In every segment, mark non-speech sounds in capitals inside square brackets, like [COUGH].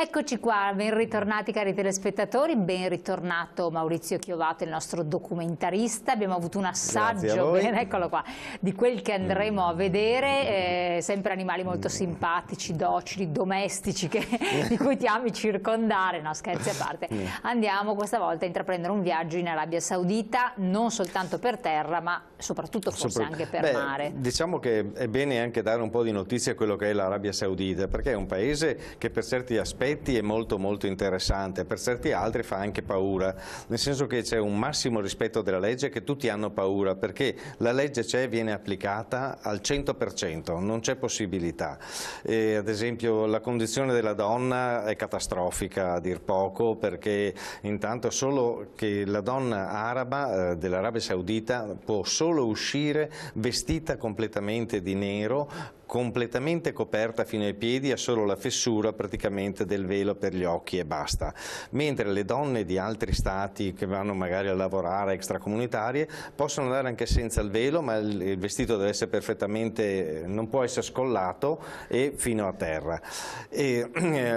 Eccoci qua, ben ritornati cari telespettatori, ben ritornato Maurizio Chiovato, il nostro documentarista. Abbiamo avuto un assaggio, bene, eccolo qua, di quel che andremo a vedere. Mm. Eh, sempre animali molto mm. simpatici, docili, domestici, che, [LAUGHS] mm. di cui ti ami circondare. No, scherzi a parte. Andiamo questa volta a intraprendere un viaggio in Arabia Saudita, non soltanto per terra, ma soprattutto forse Sopr anche per Beh, mare. Diciamo che è bene anche dare un po' di notizie a quello che è l'Arabia Saudita, perché è un paese che per certi aspetti aspetti è molto molto interessante, per certi altri fa anche paura, nel senso che c'è un massimo rispetto della legge che tutti hanno paura, perché la legge c'è e viene applicata al 100%, non c'è possibilità. E, ad esempio la condizione della donna è catastrofica a dir poco, perché intanto solo che la donna araba eh, dell'Arabia Saudita può solo uscire vestita completamente di nero completamente coperta fino ai piedi ha solo la fessura praticamente del velo per gli occhi e basta, mentre le donne di altri stati che vanno magari a lavorare extracomunitarie possono andare anche senza il velo ma il vestito deve essere perfettamente, non può essere scollato e fino a terra. Eh,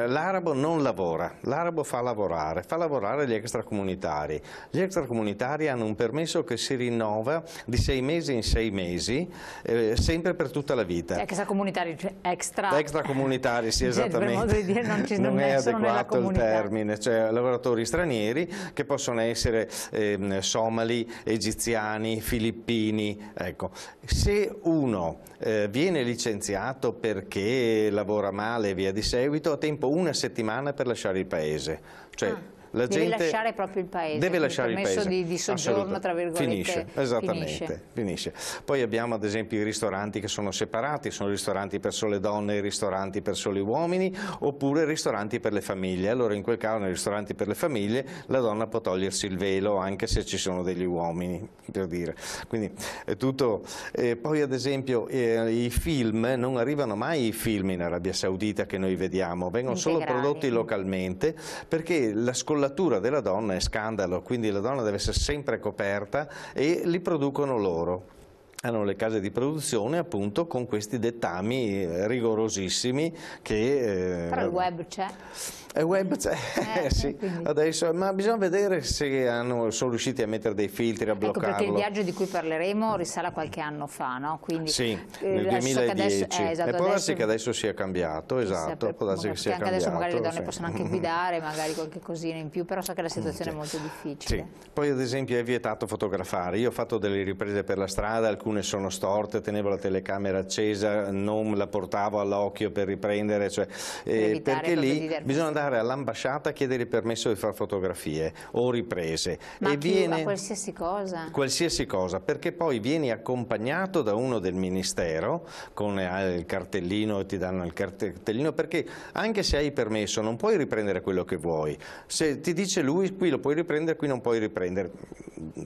l'arabo non lavora, l'arabo fa lavorare, fa lavorare gli extracomunitari, gli extracomunitari hanno un permesso che si rinnova di sei mesi in sei mesi eh, sempre per tutta la vita. Extracomunitari, cioè extra... Extracomunitari, sì [LAUGHS] esattamente. Per modo di dire non, ci, non, non è adeguato il termine, cioè lavoratori stranieri che possono essere ehm, somali, egiziani, filippini, ecco. Se uno eh, viene licenziato perché lavora male e via di seguito, ha tempo una settimana per lasciare il paese, cioè, ah la deve gente lasciare proprio il paese. Deve lasciare il paese. Di, di soggiorno, tra virgolette. Finisce, esattamente, finisce. finisce. Poi abbiamo ad esempio i ristoranti che sono separati, sono ristoranti per sole donne ristoranti per soli uomini, oppure ristoranti per le famiglie. Allora in quel caso nei ristoranti per le famiglie la donna può togliersi il velo anche se ci sono degli uomini, per dire. Quindi è tutto. Eh, poi ad esempio eh, i film, non arrivano mai i film in Arabia Saudita che noi vediamo, vengono Integrali. solo prodotti localmente perché la scolastica cullatura della donna è scandalo, quindi la donna deve essere sempre coperta e li producono loro hanno le case di produzione appunto con questi dettami eh, rigorosissimi che... Eh, Però il web c'è? È web, [LAUGHS] cioè, eh, eh, sì, adesso, ma bisogna vedere se hanno, sono riusciti a mettere dei filtri, a bloccarlo. Ecco perché il viaggio di cui parleremo risale a qualche anno fa, no? Quindi, sì, eh, nel 2010. Adesso, eh, esatto, e può darsi che adesso sia cambiato, esatto, può darsi che sia anche cambiato. adesso magari le donne sì. possono anche [LAUGHS] guidare, magari qualche cosina in più, però so che la situazione sì. è molto difficile. Sì. Poi ad esempio è vietato fotografare, io ho fatto delle riprese per la strada, alcune sono storte, tenevo la telecamera accesa, non la portavo all'occhio per riprendere, cioè, eh, perché lì bisogna andare andare all'ambasciata a chiedere permesso di fare fotografie o riprese. Ma e chi, viene, qualsiasi cosa? Qualsiasi cosa, perché poi vieni accompagnato da uno del ministero con eh, il cartellino, ti danno il cartellino, perché anche se hai permesso non puoi riprendere quello che vuoi. Se ti dice lui qui lo puoi riprendere, qui non puoi riprendere,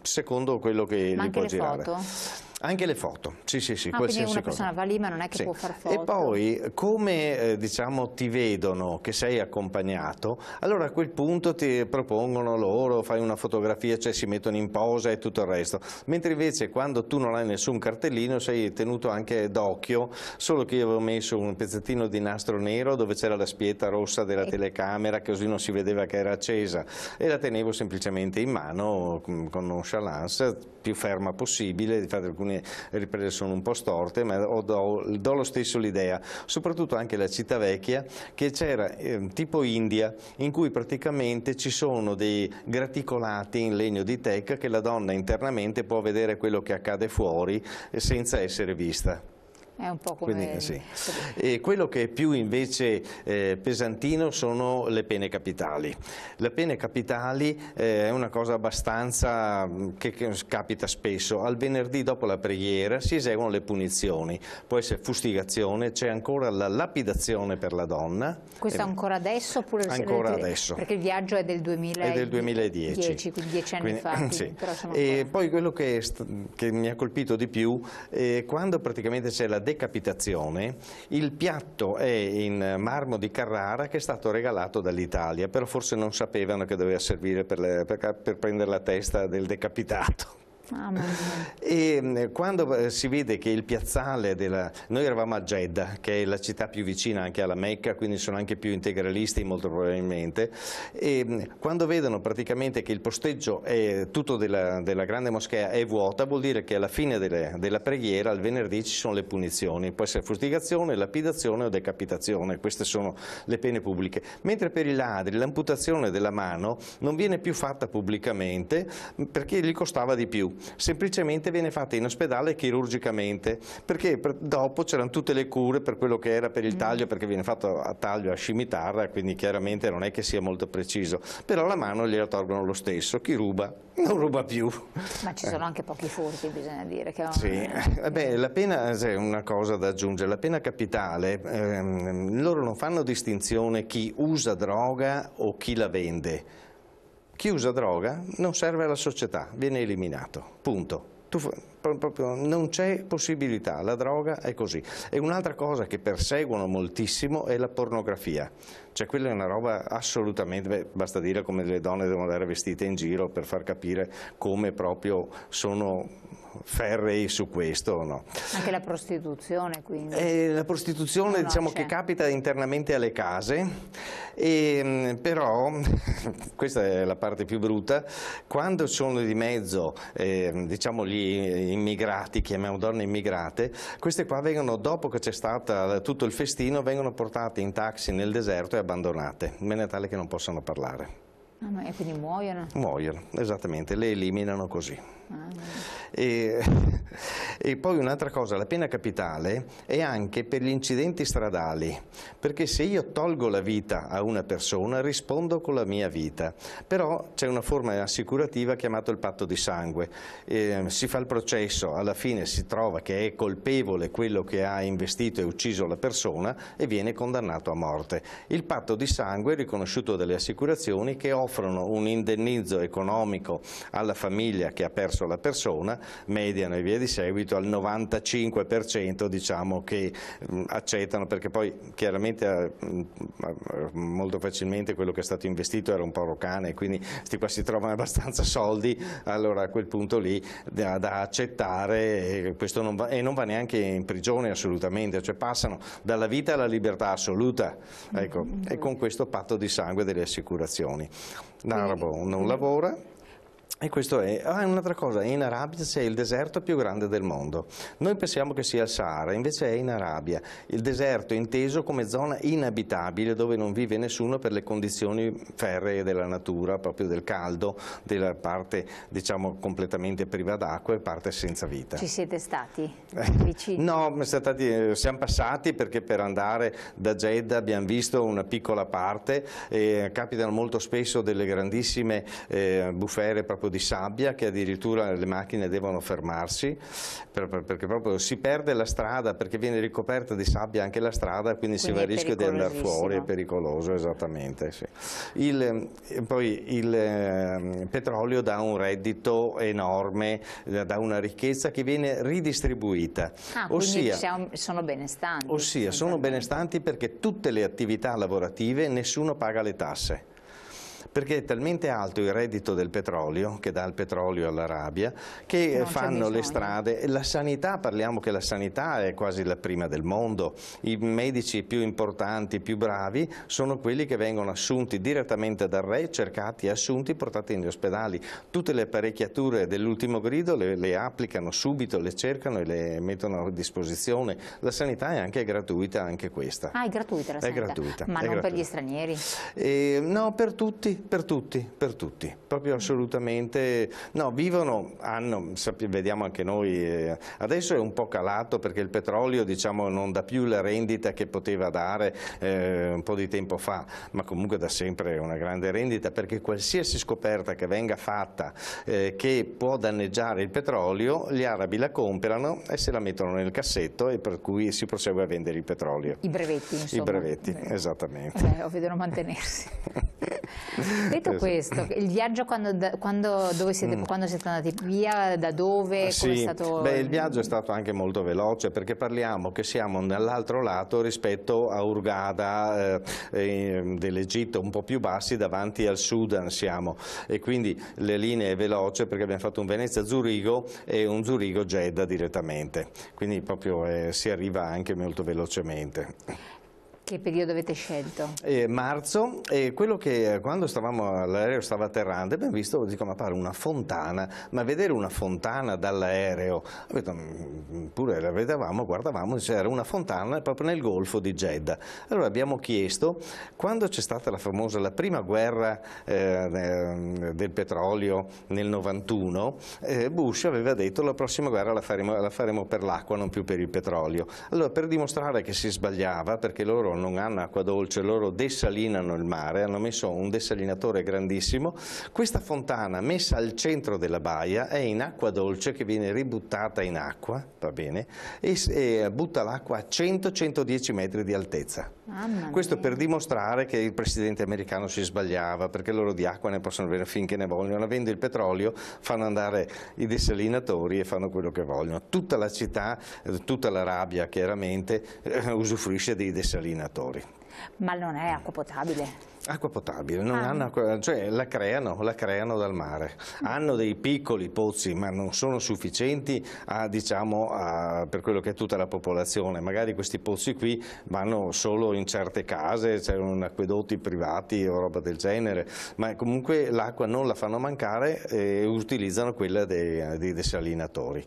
secondo quello che Ma gli può girare. Foto? Anche le foto, sì sì sì. Ah, quindi una cosa. persona va lì ma non è che sì. può fare foto. E poi come eh, diciamo ti vedono che sei accompagnato, allora a quel punto ti propongono loro, fai una fotografia, cioè si mettono in posa e tutto il resto. Mentre invece quando tu non hai nessun cartellino sei tenuto anche d'occhio, solo che io avevo messo un pezzettino di nastro nero dove c'era la spieta rossa della e... telecamera così non si vedeva che era accesa e la tenevo semplicemente in mano mm, con nonchalance più ferma possibile, di fare alcune alcune riprese sono un po' storte, ma do, do lo stesso l'idea, soprattutto anche la città vecchia che c'era eh, tipo India in cui praticamente ci sono dei graticolati in legno di teca che la donna internamente può vedere quello che accade fuori eh, senza essere vista. È un po' come... Quindi, sì. e quello che è più invece eh, pesantino sono le pene capitali. Le pene capitali eh, è una cosa abbastanza mm, che, che, capita spesso. Al venerdì dopo la preghiera si eseguono le punizioni, può essere fustigazione, c'è ancora la lapidazione per la donna. Questo eh, ancora adesso? Oppure ancora perché adesso. Perché il viaggio è del, 2000 è del 2010. 10, quindi dieci anni quindi, fa. [LAUGHS] Sì. Quindi, e poi quello che, che, mi ha colpito di più è quando praticamente c'è la decapitazione, il piatto è in marmo di Carrara che è stato regalato dall'Italia, però forse non sapevano che doveva servire per, le, per, per prendere la testa del decapitato. Ah, e mm, quando eh, si vede che il piazzale della... Noi eravamo a Jeddah, che è la città più vicina anche alla Mecca, quindi sono anche più integralisti molto probabilmente, e mm, quando vedono praticamente che il posteggio è tutto della, della grande moschea è vuota, vuol dire che alla fine delle, della preghiera, il venerdì, ci sono le punizioni. Può essere fustigazione, lapidazione o decapitazione, queste sono le pene pubbliche. Mentre per i ladri l'amputazione della mano non viene più fatta pubblicamente mm, perché gli costava di più semplicemente viene fatta in ospedale chirurgicamente, perché dopo c'erano tutte le cure per quello che era per il mm. taglio, perché viene fatto a taglio a scimitarra, quindi chiaramente non è che sia molto preciso, però la mano gliela tolgono lo stesso, chi ruba non ruba più. Ma ci sono anche pochi furti, bisogna dire. Che sì, eh, Beh, la pena, c'è una cosa da aggiungere, la pena capitale, ehm, loro non fanno distinzione chi usa droga o chi la vende, chi usa droga non serve alla società, viene eliminato, punto. non c'è possibilità, la droga è così. E un'altra cosa che perseguono moltissimo è la pornografia. Cioè quella è una roba assolutamente, beh, basta dire come le donne devono andare vestite in giro per far capire come proprio sono ferrei su questo. No. Anche la prostituzione quindi? Eh, la prostituzione no, diciamo che capita internamente alle case, e, ehm, però, [LAUGHS] questa è la parte più brutta, quando sono di mezzo eh, diciamo gli immigrati, chiamiamo donne immigrate, queste qua vengono dopo che c'è stato tutto il festino, vengono portate in taxi nel deserto e abbandonate, in maniera tale che non possano parlare. Ah, e quindi muoiono? Muoiono, esattamente, le eliminano così. E, [LAUGHS] e, poi un'altra cosa, la pena capitale è anche per gli incidenti stradali, perché se io tolgo la vita a una persona rispondo con la mia vita, però c'è una forma assicurativa chiamata il patto di sangue, eh, si fa il processo, alla fine si trova che è colpevole quello che ha investito e ucciso la persona e viene condannato a morte. Il patto di sangue è riconosciuto dalle assicurazioni che offrono un indennizzo economico alla famiglia che ha perso verso la persona mediano e via di seguito al 95% diciamo che accettano perché poi chiaramente eh, molto facilmente quello che è stato investito era un po' cane quindi questi qua si trovano abbastanza soldi allora a quel punto lì da, da accettare e eh, non, va, e non va neanche in prigione assolutamente cioè passano dalla vita alla libertà assoluta ecco, mm -hmm. e con questo patto di sangue delle assicurazioni. L'Arabo non lavora, e questo è. Ah, un'altra cosa, in Arabia c'è il deserto più grande del mondo. Noi pensiamo che sia il Sahara, invece è in Arabia. Il deserto è inteso come zona inabitabile dove non vive nessuno per le condizioni ferree della natura, proprio del caldo, della parte diciamo completamente priva d'acqua e parte senza vita. Ci siete stati eh, vicini? no, stati, eh, siamo passati perché per andare da Jeddah abbiamo visto una piccola parte, eh, capitano molto spesso delle grandissime eh, bufere proprio di sabbia che addirittura le macchine devono fermarsi per, per, perché proprio si perde la strada perché viene ricoperta di sabbia anche la strada quindi, quindi si va a rischio di andare fuori, è pericoloso esattamente. Sì. Il, eh, poi il ehm, petrolio dà un reddito enorme, eh, dà una ricchezza che viene ridistribuita. Ah, ossia, siamo, sono benestanti. Ossia, sono benestanti perché tutte le attività lavorative nessuno paga le tasse perché è talmente alto il reddito del petrolio, che dà il petrolio all'Arabia, che eh, non fanno le strade, la sanità, parliamo che la sanità è quasi la prima del mondo, i medici più importanti, più bravi, sono quelli che vengono assunti direttamente dal re, cercati, assunti, portati negli ospedali, tutte le apparecchiature dell'ultimo grido le, le applicano subito, le cercano e le mettono a disposizione, la sanità è anche gratuita, anche questa. Ah, è gratuita la sanità? È gratuita. Ma non gratuita. per gli stranieri? Eh, no, per tutti per tutti, per tutti, proprio assolutamente. No, vivono, hanno, vediamo anche noi, eh, adesso è un po' calato perché il petrolio diciamo, non dà più la rendita che poteva dare eh, un po' di tempo fa, ma comunque da sempre una grande rendita perché qualsiasi scoperta che venga fatta eh, che può danneggiare il petrolio, gli arabi la comprano e se la mettono nel cassetto e per cui si prosegue a vendere il petrolio. I brevetti, insomma. I brevetti, eh. esattamente. Beh, o vedono mantenersi. [LAUGHS] [LAUGHS] Detto questo, il viaggio quando, quando, dove siete, mm. quando siete andati via, da dove? Ah, sì. Stato... Beh, il viaggio è stato anche molto veloce perché parliamo che siamo dall'altro lato rispetto a Urgada eh, mm, dell'Egitto, un po' più bassi davanti al Sudan siamo e quindi le linee veloce perché abbiamo fatto un Venezia-Zurigo e un Zurigo-Jeddah direttamente, quindi proprio eh, si arriva anche molto velocemente. Che periodo avete scelto? Eh, marzo e quello che quando stavamo l'aereo stava atterrando abbiamo visto, dico ma pare una fontana, ma vedere una fontana dall'aereo, mm, mm, pure la vedevamo, guardavamo, c'era una fontana proprio nel golfo di Jeddah. Allora abbiamo chiesto, quando c'è stata la famosa, la prima guerra eh, eh del petrolio nel 91, eh, Bush aveva detto la prossima guerra la faremo, la faremo per l'acqua, non più per il petrolio. Allora per dimostrare che si sbagliava, perché loro non hanno acqua dolce, loro dessalinano il mare, hanno messo un dessalinatore grandissimo. Questa fontana messa al centro della baia è in acqua dolce che viene ributtata in acqua, va bene, e, e butta l'acqua a 100-110 metri di altezza. Questo per dimostrare che il presidente americano si sbagliava, perché loro di acqua ne possono avere finché ne vogliono, avendo il petrolio fanno andare i desalinatori e fanno quello che vogliono. Tutta la città, eh, tutta l'Arabia chiaramente, eh, usufruisce dei desalinatori. Ma non è acqua potabile. Acqua potabile, ah. acqua, cioè la creano, la creano, dal mare. Hanno dei piccoli pozzi, ma non sono sufficienti a, diciamo, a, per quello che è tutta la popolazione. Magari questi pozzi qui vanno solo in certe case, c'erano cioè acquedotti privati o roba del genere, ma comunque l'acqua non la fanno mancare e utilizzano quella dei, dei desalinatori.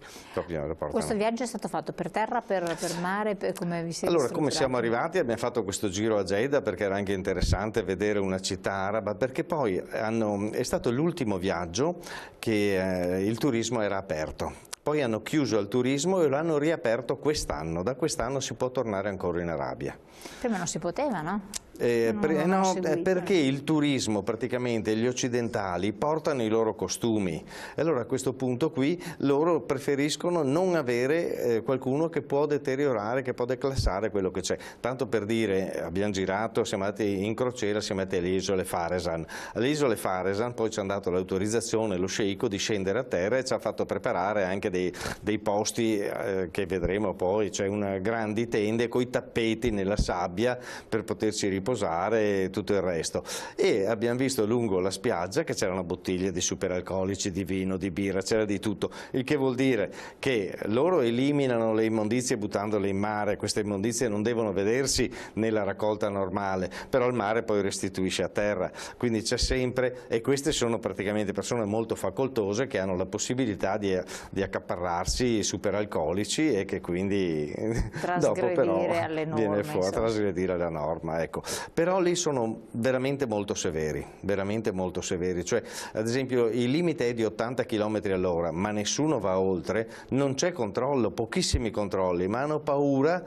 Questo viaggio è stato fatto per terra, per, per mare? Per come vi siete allora, come siamo arrivati? Abbiamo fatto questo giro a Jeddah perché era anche interessante vedere una città araba, perché poi hanno, è stato l'ultimo viaggio che eh, il turismo era aperto. Poi hanno chiuso al turismo e lo hanno riaperto quest'anno. Da quest'anno si può tornare ancora in Arabia. Prima non si poteva, no? Eh, no, per, eh, no, eh, perché il turismo praticamente gli occidentali portano i loro costumi e allora a questo punto qui loro preferiscono non avere eh, qualcuno che può deteriorare, che può declassare quello che c'è. Tanto per dire, eh, abbiamo girato, siamo andati in crociera, siamo andati alle isole Faresan. Alle isole Faresan poi ci hanno dato l'autorizzazione, lo sceicco, di scendere a terra e ci ha fatto preparare anche dei, dei posti eh, che vedremo poi, c'è cioè una grandi tende con i tappeti nella sabbia per poterci riposare riposare e tutto il resto. E abbiamo visto lungo la spiaggia che c'erano bottiglie di superalcolici, di vino, di birra, c'era di tutto, il che vuol dire che loro eliminano le immondizie buttandole in mare, queste immondizie non devono vedersi nella raccolta normale, però il mare poi restituisce a terra, quindi c'è sempre, e queste sono praticamente persone molto facoltose che hanno la possibilità di, di accaparrarsi superalcolici e che quindi [LAUGHS] dopo però viene fuori a trasgredire la norma. Ecco però lì sono veramente molto severi, veramente molto severi, cioè ad esempio il limite è di 80 km all'ora, ma nessuno va oltre, non c'è controllo, pochissimi controlli, ma hanno paura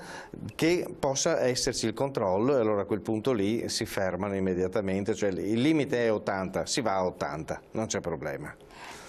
che possa esserci il controllo e allora a quel punto lì si fermano immediatamente, cioè il limite è 80, si va a 80, non c'è problema.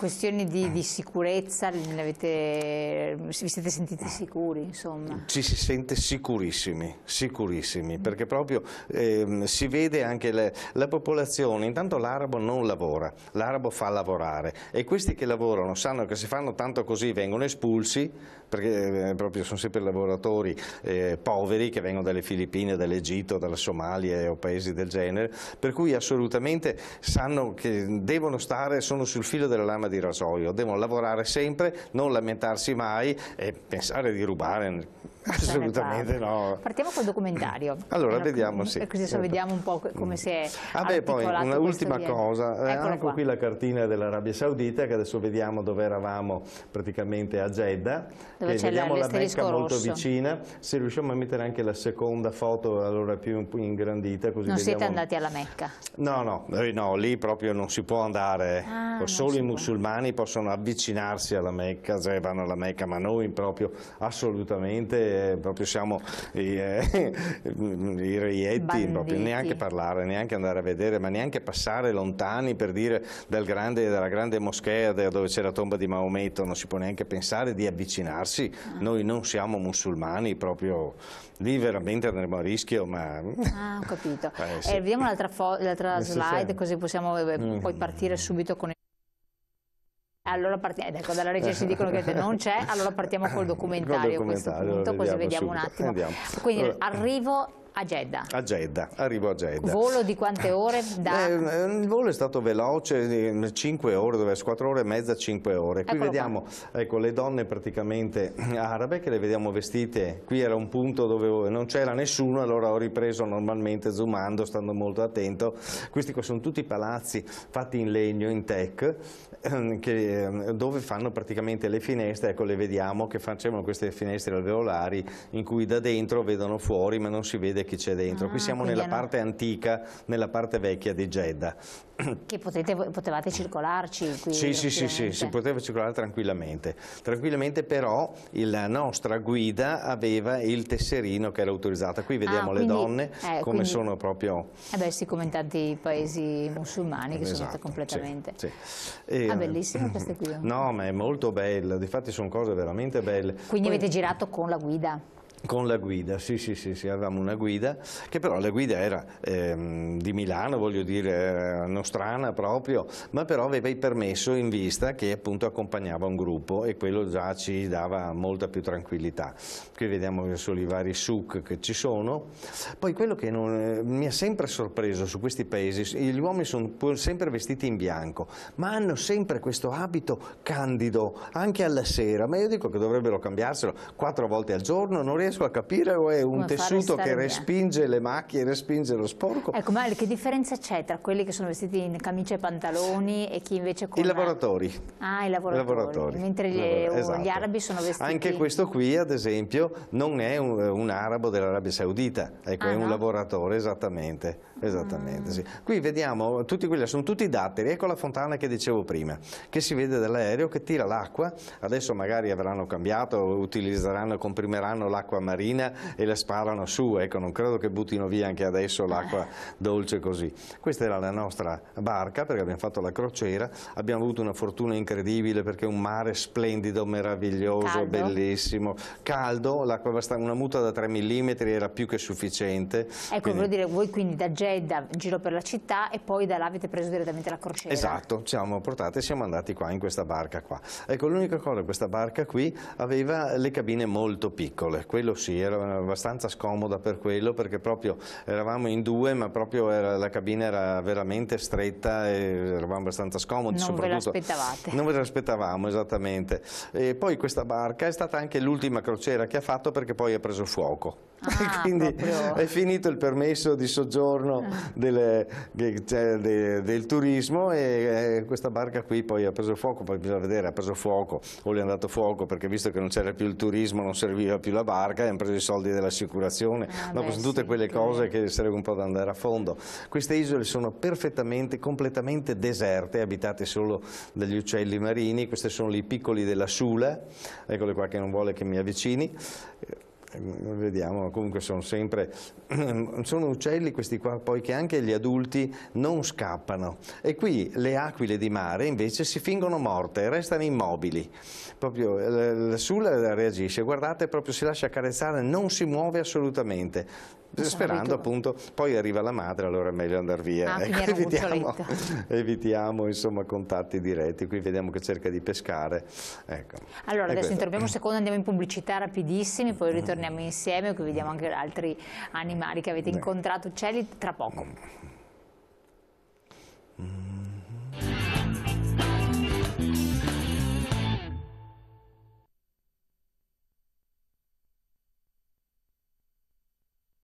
Questioni di, di mm. sicurezza, avete, vi siete sentiti sicuri? Insomma. Ci si sente sicurissimi, sicurissimi, mm. perché proprio eh, si vede anche le, la popolazione, intanto l'arabo non lavora, l'arabo fa lavorare e questi che lavorano sanno che se fanno tanto così vengono espulsi, perché eh, proprio sono sempre lavoratori eh, poveri che vengono dalle Filippine, dall'Egitto, dalla Somalia o paesi del genere, per cui assolutamente sanno che devono stare, sono sul filo della lama di rasoio, devono lavorare sempre, non lamentarsi mai e pensare di rubare Assolutamente no. Partiamo col documentario. [CLEARS THROAT] Allora, allora vediamo, mm, sì. Eh, così certo. vediamo un po' come si è Ah beh, poi un'ultima cosa. Eh, Eccola ecco qua. qui la cartina dell'Arabia Saudita che adesso vediamo dove eravamo praticamente a Jeddah. Dove c'è vediamo la Mecca molto rosso. vicina. Se riusciamo a mettere anche la seconda foto allora più ingrandita. Così non vediamo... siete andati alla Mecca? No, no, eh, no, lì proprio non si può andare. Ah, Solo i musulmani può. possono avvicinarsi alla Mecca, cioè vanno alla Mecca, ma noi proprio assolutamente proprio siamo i, eh, [LAUGHS] i reietti, proprio, neanche parlare, neanche andare a vedere, ma neanche passare lontani per dire dal grande, dalla grande moschea dove c'è la tomba di Maometto, non si può neanche pensare di avvicinarsi, ah. noi non siamo musulmani, proprio lì veramente andremo a rischio, ma... Ah, ho capito. [LAUGHS] Eh, sì. eh, vediamo l'altra slide, così possiamo mm. poi partire subito con il... Allora partiamo, ecco, dalla regia ci dicono che non c'è, allora partiamo col [LAUGHS] documentario, documentario a questo punto, così vediamo subito. un attimo. Allora. Quindi arrivo a Jeddah. A Jeddah, arrivo a Jeddah. Volo di quante ore? Da... Eh, il volo è stato veloce, 5 ore, dove 4 ore e mezza, 5 ore. Eccolo qui vediamo ecco, le donne praticamente arabe che le vediamo vestite. Qui era un punto dove non c'era nessuno, allora ho ripreso normalmente zoomando, stando molto attento. Questi qua sono tutti palazzi fatti in legno, in tech, ehm, che, ehm, dove fanno praticamente le finestre, ecco le vediamo, che facevano queste finestre alveolari in cui da dentro vedono fuori ma non si vede vede chi c'è dentro. Ah, Qui siamo nella hanno... parte antica, nella parte vecchia di Jeddah. [CLEARS THROAT] Che potete, potevate circolarci qui? Sì, sì, sì, sì, si poteva circolare tranquillamente. Tranquillamente però la nostra guida aveva il tesserino che era autorizzato. Qui vediamo ah, quindi, le donne eh, come quindi, sono proprio... Eh beh sì, come in tanti paesi musulmani che esatto, sono state completamente... Sì, sì. E, ah, eh, bellissime mm, queste qui. No, ma è molto bella, difatti sono cose veramente belle. Quindi Poi, avete girato con la guida? Con la guida, sì, sì, sì, sì, avevamo una guida, che però la guida era ehm, di Milano, voglio dire, eh, nostrana proprio, ma però aveva il permesso in vista che appunto accompagnava un gruppo e quello già ci dava molta più tranquillità. Qui vediamo solo i vari souk che ci sono. Poi quello che non, eh, mi ha sempre sorpreso su questi paesi, gli uomini sono sempre vestiti in bianco, ma hanno sempre questo abito candido, anche alla sera, ma io dico che dovrebbero cambiarselo quattro volte al giorno, non riesco riesco a capire o è un Come tessuto che respinge le macchie, respinge lo sporco. Ecco, ma che differenza c'è tra quelli che sono vestiti in camicia e pantaloni e chi invece con... I lavoratori. Ah, i lavoratori. lavoratori. Mentre gli, Lavora... esatto. gli, arabi sono vestiti... Anche questo qui, ad esempio, non è un, un arabo dell'Arabia Saudita, ecco, ah, è un lavoratore, esattamente. Esattamente, mm. sì. Qui vediamo, tutti quelli, sono tutti datteri, ecco la fontana che dicevo prima, che si vede dall'aereo che tira l'acqua, adesso magari avranno cambiato, utilizzeranno, comprimeranno l'acqua marina e la sparano su, ecco, non credo che buttino via anche adesso l'acqua [LAUGHS] dolce così. Questa era la nostra barca perché abbiamo fatto la crociera, abbiamo avuto una fortuna incredibile perché un mare splendido, meraviglioso, caldo. bellissimo, caldo, l'acqua una muta da 3 mm era più che sufficiente. Ecco, quindi... vuol dire voi quindi da Genova fredda in giro per la città e poi da là avete preso direttamente la crociera. Esatto, ci siamo portati e siamo andati qua in questa barca qua. Ecco, l'unica cosa, questa barca qui aveva le cabine molto piccole, quello sì, era abbastanza scomoda per quello perché proprio eravamo in due ma proprio era, la cabina era veramente stretta e eravamo abbastanza scomodi. Non ve l'aspettavate. Non ve l'aspettavamo, esattamente. E poi questa barca è stata anche l'ultima crociera che ha fatto perché poi ha preso fuoco. Ah, [LAUGHS] Quindi proprio. è finito il permesso di soggiorno governo ah. del, cioè, del, del turismo e eh, questa barca qui poi ha preso fuoco, poi bisogna vedere, ha preso fuoco o le è andato fuoco perché visto che non c'era più il turismo non serviva più la barca, e hanno preso i soldi dell'assicurazione, ah, sono tutte sì, quelle cose che serve un po' ad andare a fondo. Queste isole sono perfettamente, completamente deserte, abitate solo dagli uccelli marini, questi sono i piccoli della Sula, eccole qua che non vuole che mi avvicini, Ehm, vediamo, comunque sono sempre, [CLEARS THROAT] sono uccelli questi qua poi che anche gli adulti non scappano e qui le aquile di mare invece si fingono morte, restano immobili, proprio la eh, Sula reagisce, guardate proprio si lascia accarezzare, non si muove assolutamente, sperando appunto, poi arriva la madre, allora è meglio andare via. Ah, ecco, [LAUGHS] evitiamo, [LAUGHS] evitiamo insomma, contatti diretti, qui vediamo che cerca di pescare. Ecco. Allora, adesso questo. interrompiamo un mm. secondo, andiamo in pubblicità rapidissimi, poi mm. ritorniamo insieme, qui vediamo anche altri animali che avete incontrato, uccelli, tra poco. Mm. mm.